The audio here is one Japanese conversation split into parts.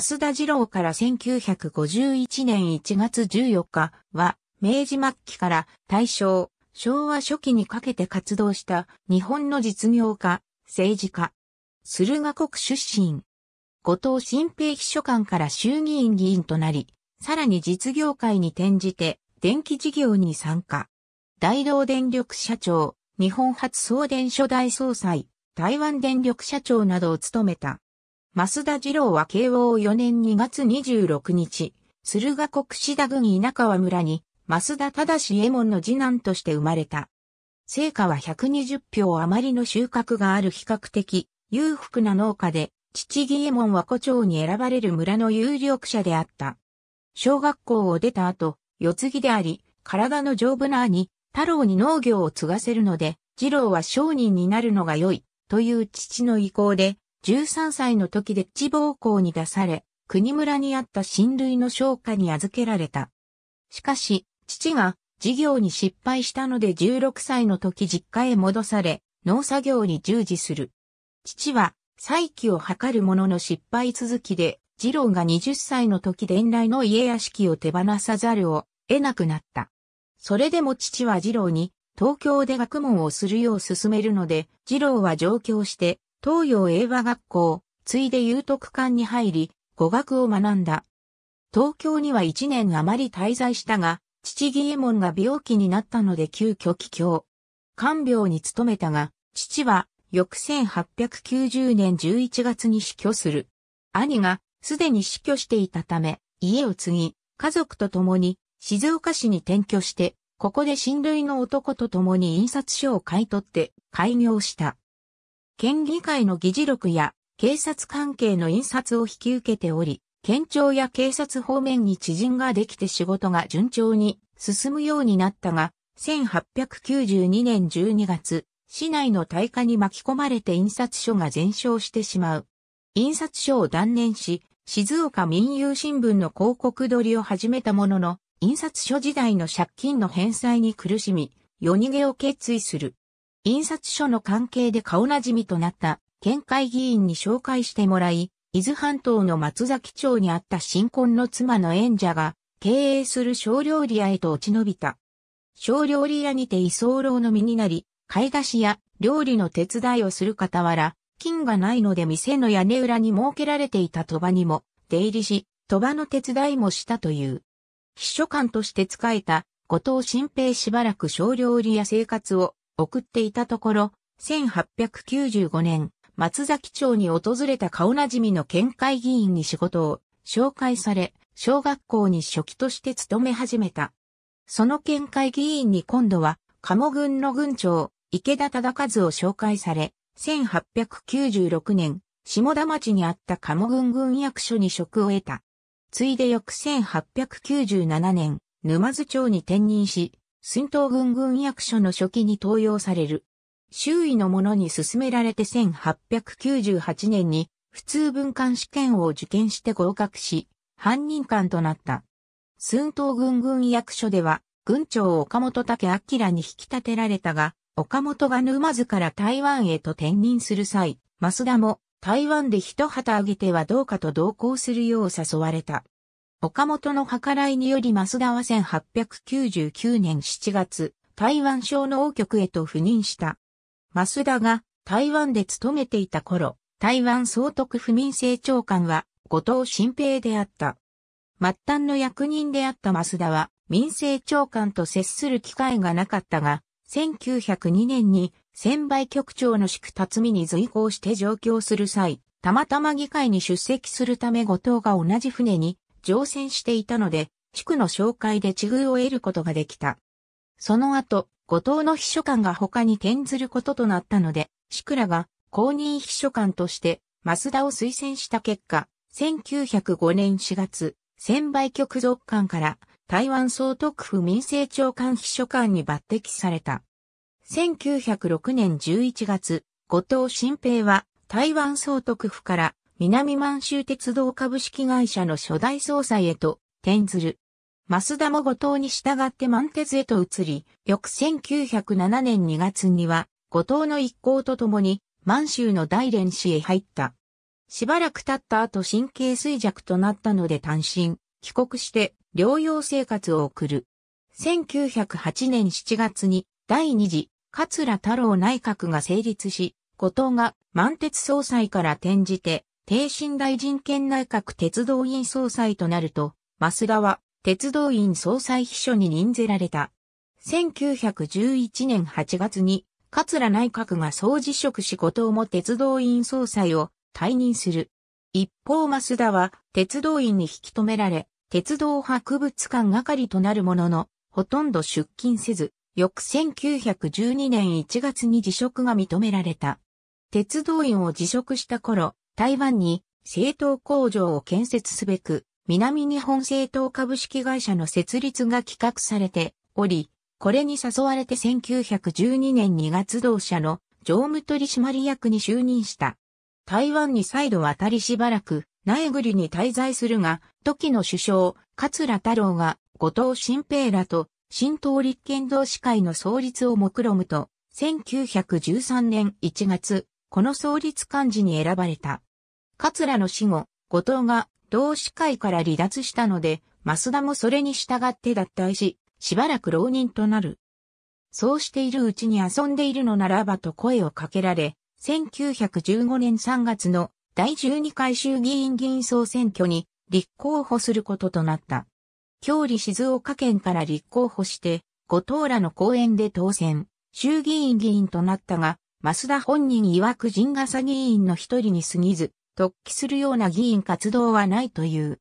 増田次郎から1951年1月14日は、明治末期から大正、昭和初期にかけて活動した日本の実業家、政治家。駿河国出身。後藤新平秘書官から衆議院議員となり、さらに実業界に転じて電気事業に参加。大道電力社長、日本初送電所大総裁、台湾電力社長などを務めた。増田二郎は慶応4年2月26日、駿河国志田郡稲川村に、増田忠右衛門の次男として生まれた。成果は120票余りの収穫がある比較的裕福な農家で、父木衛門は古町に選ばれる村の有力者であった。小学校を出た後、四継であり、体の丈夫な兄、太郎に農業を継がせるので、二郎は商人になるのが良い、という父の意向で、13歳の時で地暴行に出され、国村にあった親類の商家に預けられた。しかし、父が事業に失敗したので16歳の時実家へ戻され、農作業に従事する。父は再起を図るものの失敗続きで、次郎が20歳の時伝来の家屋敷を手放さざるを得なくなった。それでも父は次郎に東京で学問をするよう勧めるので、次郎は上京して東洋英和学校、ついで有徳館に入り、語学を学んだ。東京には一年余り滞在したが、父義右衛門が病気になったので急遽帰郷。看病に勤めたが、父は翌1890年11月に死去する。兄がすでに死去していたため、家を継ぎ、家族と共に静岡市に転居して、ここで親類の男と共に印刷所を買い取って開業した。県議会の議事録や警察関係の印刷を引き受けており、県庁や警察方面に知人ができて仕事が順調に進むようになったが、1892年12月、市内の大火に巻き込まれて印刷所が全焼してしまう。印刷所を断念し、静岡民友新聞の広告取りを始めたものの、印刷所時代の借金の返済に苦しみ、夜逃げを決意する。印刷所の関係で顔なじみとなった県会議員に紹介してもらい、伊豆半島の松崎町にあった新婚の妻の縁者が経営する小料理屋へと落ち延びた。小料理屋にて居候の身になり、買い出しや料理の手伝いをする傍ら、金がないので店の屋根裏に設けられていた鳥羽にも出入りし、鳥羽の手伝いもしたという。秘書官として仕えた後藤新平しばらく小料理屋生活を送っていたところ、1895年、松崎町に訪れた顔なじみの県会議員に仕事を紹介され、小学校に初期として勤め始めた。その県会議員に今度は、鴨郡の郡長、池田忠和を紹介され、1896年、下田町にあった鴨郡郡役所に職を得た。ついで翌1897年、沼津町に転任し、寸東軍軍役所の初期に登用される。周囲の者に勧められて1898年に普通文官試験を受験して合格し、犯人官となった。寸東軍軍役所では、軍長岡本武明に引き立てられたが、岡本が沼津から台湾へと転任する際、増田も台湾で一旗あげてはどうかと同行するよう誘われた。岡本の計らいにより増田は1899年7月、台湾省の王局へと赴任した。増田が台湾で勤めていた頃、台湾総督府民政長官は後藤新平であった。末端の役人であった増田は民政長官と接する機会がなかったが、1902年に先売局長の宿辰巳に随行して上京する際、たまたま議会に出席するため後藤が同じ船に乗船していたので、地区の紹介で地遇を得ることができた。その後、後藤の秘書官が他に転ずることとなったので、志倉が公認秘書官として、増田を推薦した結果、1905年4月、千倍局属官から台湾総督府民政長官秘書官に抜擢された。1906年11月、後藤新平は台湾総督府から南満州鉄道株式会社の初代総裁へと転ずる。増田も後藤に従って満鉄へと移り、翌1907年2月には、後藤の一行と共に満州の大連市へ入った。しばらく経った後神経衰弱となったので単身、帰国して療養生活を送る。1908年7月に第二次桂太郎内閣が成立し、後藤が満鉄総裁から転じて帝信大人権内閣鉄道院総裁となると、増田は鉄道院総裁秘書に任ぜられた。1911年8月に、桂内閣が総辞職し後藤も鉄道院総裁を退任する。一方増田は鉄道院に引き止められ、鉄道博物館係となるものの、ほとんど出勤せず、翌1912年1月に辞職が認められた。鉄道院を辞職した頃、台湾に製糖工場を建設すべく、南日本製糖株式会社の設立が企画されており、これに誘われて1912年2月同社の常務取締役に就任した。台湾に再度渡りしばらく、内ぐりに滞在するが、時の首相、桂太郎が、後藤新平らと、新党立憲同士会の創立を目論むと、1913年1月、この創立幹事に選ばれた。桂の死後、後藤が同志会から離脱したので、増田もそれに従って脱退し、しばらく浪人となる。そうしているうちに遊んでいるのならばと声をかけられ、1915年3月の第12回衆議院議員総選挙に立候補することとなった。郷里静岡県から立候補して、後藤らの講演で当選、衆議院議員となったが、増田本人曰く陣笠議員の一人に過ぎず、突起するような議員活動はないという。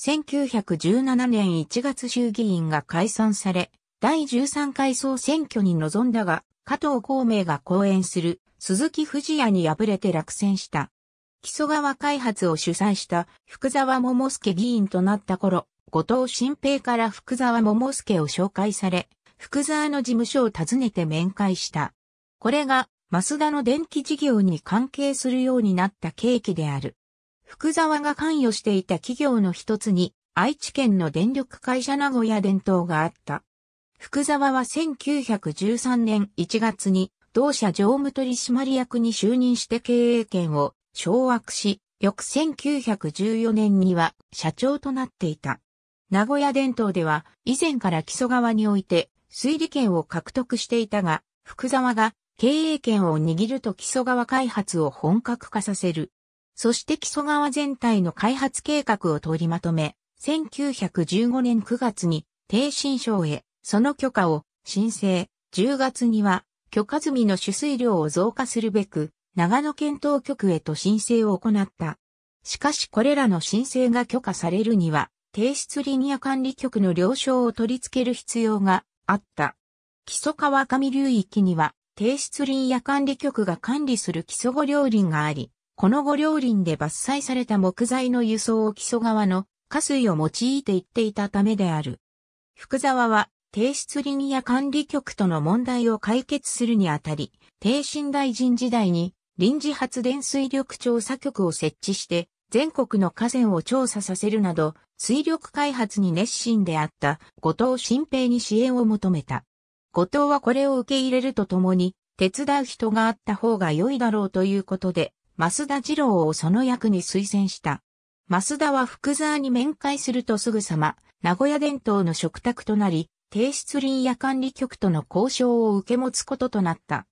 1917年1月衆議院が解散され、第13回総選挙に臨んだが、加藤孔明が講演する鈴木藤谷に敗れて落選した。木曽川開発を主催した福沢桃介議員となった頃、後藤新平から福沢桃介を紹介され、福沢の事務所を訪ねて面会した。これがマスダの電気事業に関係するようになった契機である。福沢が関与していた企業の一つに、愛知県の電力会社名古屋伝統があった。福沢は1913年1月に、同社常務取締役に就任して経営権を掌握し、翌1914年には社長となっていた。名古屋伝統では以前から木曽川において推理権を獲得していたが、福沢が経営権を握ると基礎川開発を本格化させる。そして基礎川全体の開発計画を取りまとめ、1915年9月に低新省へその許可を申請、10月には許可済みの取水量を増加するべく、長野県当局へと申請を行った。しかしこれらの申請が許可されるには、提出リニア管理局の了承を取り付ける必要があった。基礎川上流域には低出林や管理局が管理する基礎五両林があり、このご両林で伐採された木材の輸送を基礎側の下水を用いていっていたためである。福沢は、低出林や管理局との問題を解決するにあたり、低新大臣時代に臨時発電水力調査局を設置して、全国の河川を調査させるなど、水力開発に熱心であった後藤新平に支援を求めた。後藤はこれを受け入れるとともに、手伝う人があった方が良いだろうということで、増田二郎をその役に推薦した。増田は福沢に面会するとすぐさま、名古屋伝統の食卓となり、低出林や管理局との交渉を受け持つこととなった。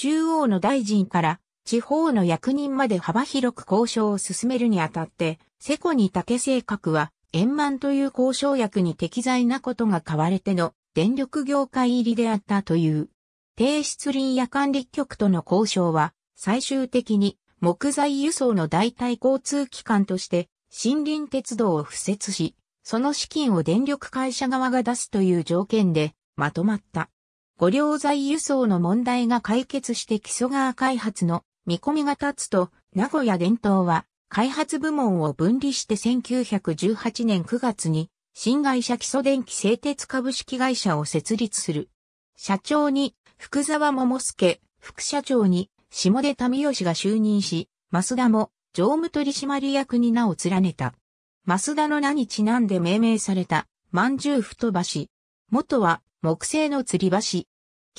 中央の大臣から地方の役人まで幅広く交渉を進めるにあたって、セコに竹性格は、円満という交渉役に適材なことが買われての電力業界入りであったという。低出林や管理局との交渉は、最終的に木材輸送の代替交通機関として森林鉄道を敷設し、その資金を電力会社側が出すという条件でまとまった。五両材輸送の問題が解決して基礎川開発の見込みが立つと、名古屋伝統は開発部門を分離して1918年9月に新会社基礎電気製鉄株式会社を設立する。社長に福沢桃介、副社長に下出民吉が就任し、増田も常務取締役に名を連ねた。増田の名にちなんで命名された、万とばし、元は木製の吊り橋。基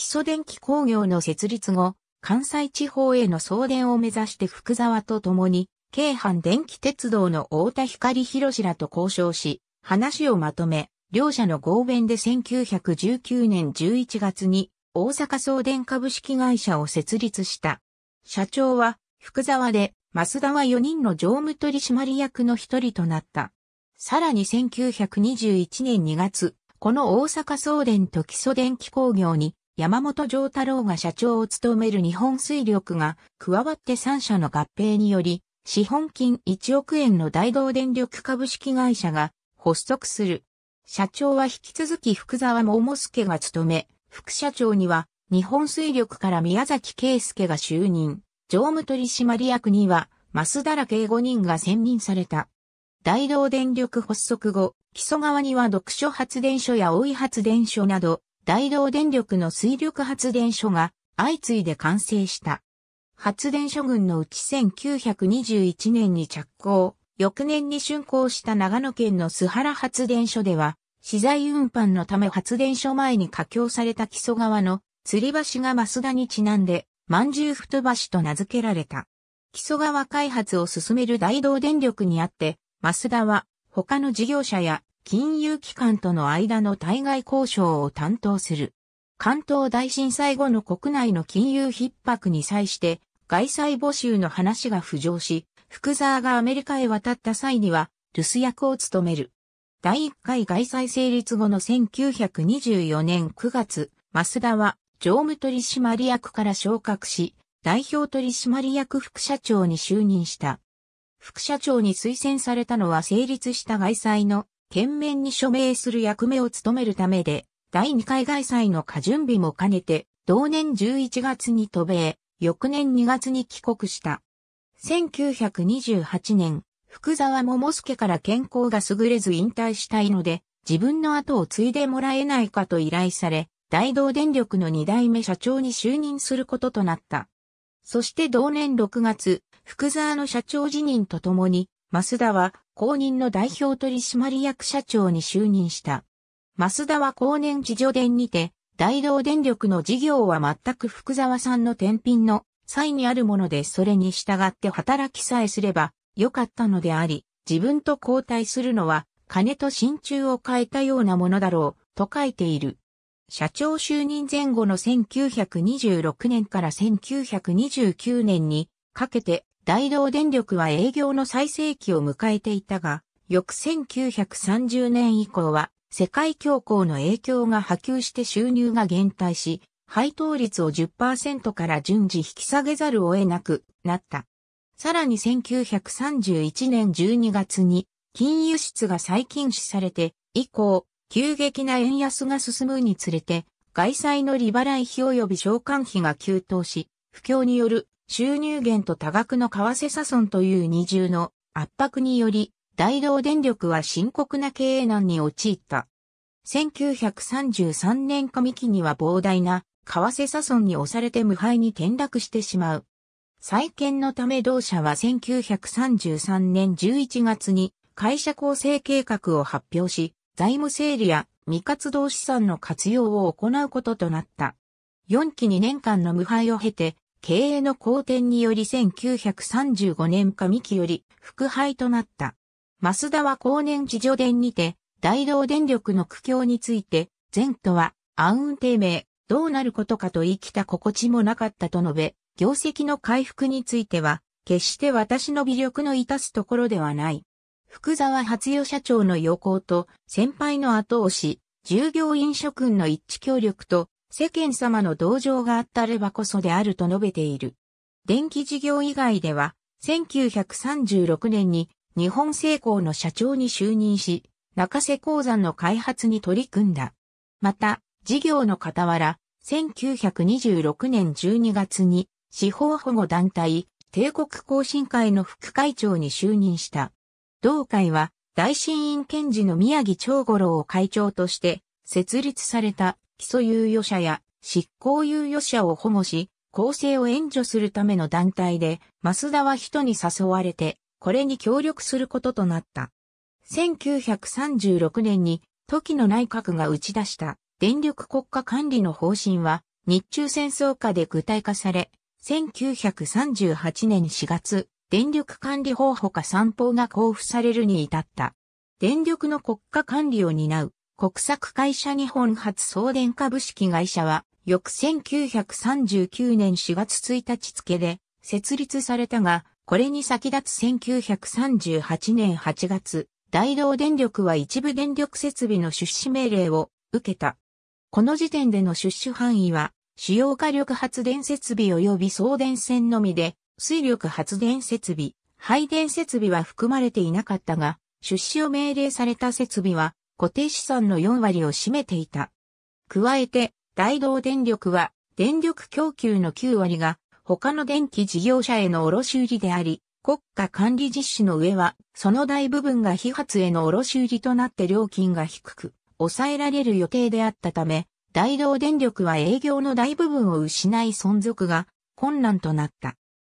礎電気工業の設立後、関西地方への送電を目指して福沢と共に、京阪電気鉄道の太田光博らと交渉し、話をまとめ、両者の合弁で1919年11月に大阪送電株式会社を設立した。社長は福沢で、増田は4人の常務取締役の一人となった。さらに1921年2月、この大阪送電と基礎電気工業に山本城太郎が社長を務める日本水力が加わって3社の合併により、資本金1億円の大道電力株式会社が発足する。社長は引き続き福沢桃介が務め、副社長には日本水力から宮崎圭介が就任、常務取締役には増田ら計5人が選任された。大同電力発足後、木曽川には読書発電所や大井発電所など、大同電力の水力発電所が相次いで完成した。発電所群のうち1921年に着工、翌年に竣工した長野県の須原発電所では、資材運搬のため発電所前に架橋された木曽川の吊り橋が増田にちなんで、万獣太橋と名付けられた。木曽川開発を進める大同電力にあって、マスダは他の事業者や金融機関との間の対外交渉を担当する。関東大震災後の国内の金融逼迫に際して外債募集の話が浮上し、福沢がアメリカへ渡った際には留守役を務める。第1回外債成立後の1924年9月、増田は常務取締役から昇格し、代表取締役副社長に就任した。副社長に推薦されたのは成立した外債の県面に署名する役目を務めるためで、第2回外債の過準備も兼ねて、同年11月に渡米、翌年2月に帰国した。1928年、福沢桃介から健康が優れず引退したいので、自分の後を継いでもらえないかと依頼され、大道電力の2代目社長に就任することとなった。そして同年6月、福沢の社長辞任とともに、増田は公認の代表取締役社長に就任した。増田は後年自助電にて、大道電力の事業は全く福沢さんの転品の際にあるものでそれに従って働きさえすれば良かったのであり、自分と交代するのは金と心中を変えたようなものだろう、と書いている。社長就任前後の1926年から1929年にかけて大道電力は営業の最盛期を迎えていたが、翌1930年以降は世界恐慌の影響が波及して収入が減退し、配当率を10%から順次引き下げざるを得なくなった。さらに1931年12月に金融室が再禁止されて以降、急激な円安が進むにつれて、外債の利払い費及び償還費が急騰し、不況による収入源と多額の為替差損という二重の圧迫により、大道電力は深刻な経営難に陥った。1933年上期には膨大な為替差損に押されて無敗に転落してしまう。再建のため同社は1933年11月に会社構成計画を発表し、財務整理や未活動資産の活用を行うこととなった。4期2年間の無敗を経て、経営の好転により1935年上期より副廃となった。増田は後年自助伝にて、大道電力の苦境について、前途は、暗雲低迷、どうなることかと言い来た心地もなかったと述べ、業績の回復については、決して私の微力の致すところではない。福沢初代社長の要項と先輩の後押し、従業員諸君の一致協力と世間様の同情があったればこそであると述べている。電気事業以外では、1936年に日本製鋼の社長に就任し、中瀬鉱山の開発に取り組んだ。また、事業の傍ら、1926年12月に、司法保護団体、帝国更新会の副会長に就任した。同会は、大新院検事の宮城長五郎を会長として、設立された基礎猶予者や執行猶予者を保護し、公正を援助するための団体で、増田は人に誘われて、これに協力することとなった。1936年に、時の内閣が打ち出した電力国家管理の方針は、日中戦争下で具体化され、1938年4月、電力管理法ほか三法が交付されるに至った。電力の国家管理を担う国策会社日本発送電株式会社は、翌1939年4月1日付で設立されたが、これに先立つ1938年8月、大道電力は一部電力設備の出資命令を受けた。この時点での出資範囲は、主要火力発電設備及び送電線のみで、水力発電設備、配電設備は含まれていなかったが、出資を命令された設備は、固定資産の4割を占めていた。加えて、大道電力は、電力供給の9割が、他の電気事業者への卸売であり、国家管理実施の上は、その大部分が非発への卸売となって料金が低く、抑えられる予定であったため、大道電力は営業の大部分を失い存続が困難となった。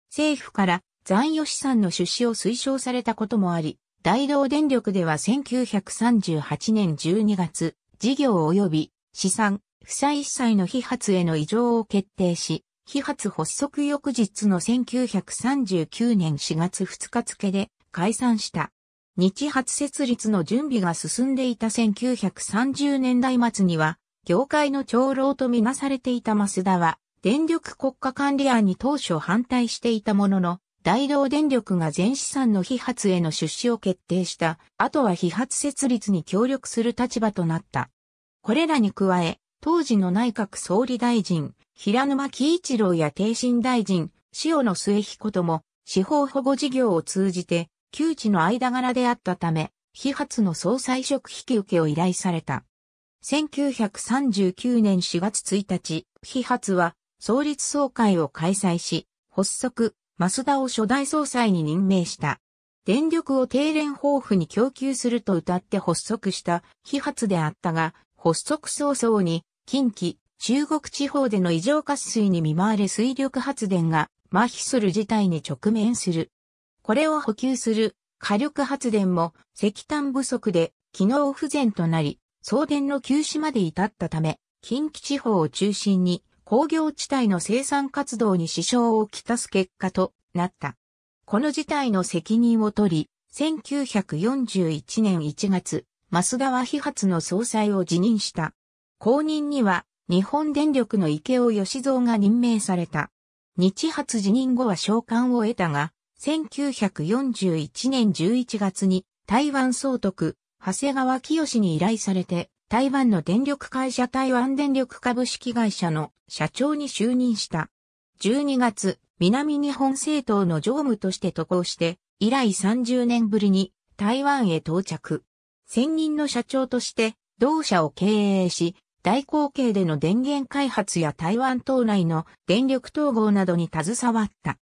政府から残余資産の出資を推奨されたこともあり、大道電力では1938年12月、事業及び資産、負債一切の非発への異常を決定し、非発発足翌日の1939年4月2日付で解散した。日発設立の準備が進んでいた1930年代末には、業界の長老とみなされていた増田は、電力国家管理案に当初反対していたものの、大道電力が全資産の非発への出資を決定した、あとは非発設立に協力する立場となった。これらに加え、当時の内閣総理大臣、平沼喜一郎や定新大臣、塩野末彦とも、司法保護事業を通じて、窮地の間柄であったため、非発の総裁職引き受けを依頼された。1939年4月1日、非発は、創立総会を開催し、発足、増田を初代総裁に任命した。電力を停電。豊富に供給すると謳って発足した批発であったが、発足早々に近畿、中国地方での異常渇水に見舞われ水力発電が麻痺する事態に直面する。これを補給する火力発電も石炭不足で機能不全となり、送電の休止まで至ったため、近畿地方を中心に工業地帯の生産活動に支障をきたす結果となった。この事態の責任を取り、1941年1月、増川被発の総裁を辞任した。後任には、日本電力の池尾義蔵が任命された。日発辞任後は召喚を得たが、1941年11月に台湾総督、長谷川清に依頼されて、台湾の電力会社台湾電力株式会社の社長に就任した。12月、南日本政党の常務として渡航して、以来30年ぶりに台湾へ到着。専任の社長として同社を経営し、大口径での電源開発や台湾島内の電力統合などに携わった。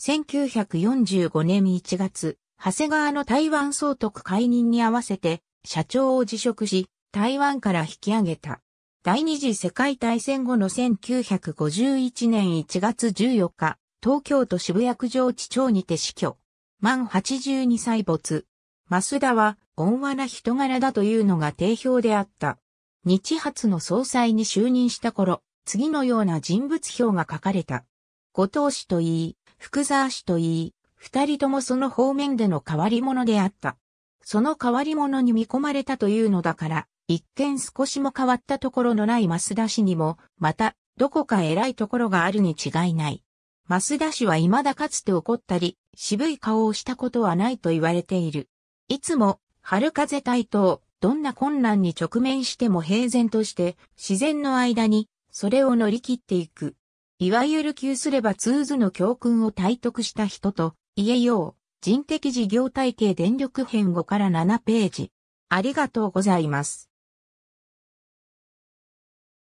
1945年1月、長谷川の台湾総督解任に合わせて社長を辞職し、台湾から引き上げた。第二次世界大戦後の1951年1月14日、東京都渋谷区上地町にて死去。満82歳没。増田は、温和な人柄だというのが定評であった。日発の総裁に就任した頃、次のような人物表が書かれた。後藤氏といい、福沢氏といい、二人ともその方面での変わり者であった。その変わり者に見込まれたというのだから、一見少しも変わったところのない増田氏にも、また、どこか偉いところがあるに違いない。増田氏は未だかつて怒ったり、渋い顔をしたことはないと言われている。いつも、春風対等、どんな困難に直面しても平然として、自然の間に、それを乗り切っていく。いわゆる急すれば通ずの教訓を体得した人と、言えよう、人的事業体系電力編5から7ページ。ありがとうございます。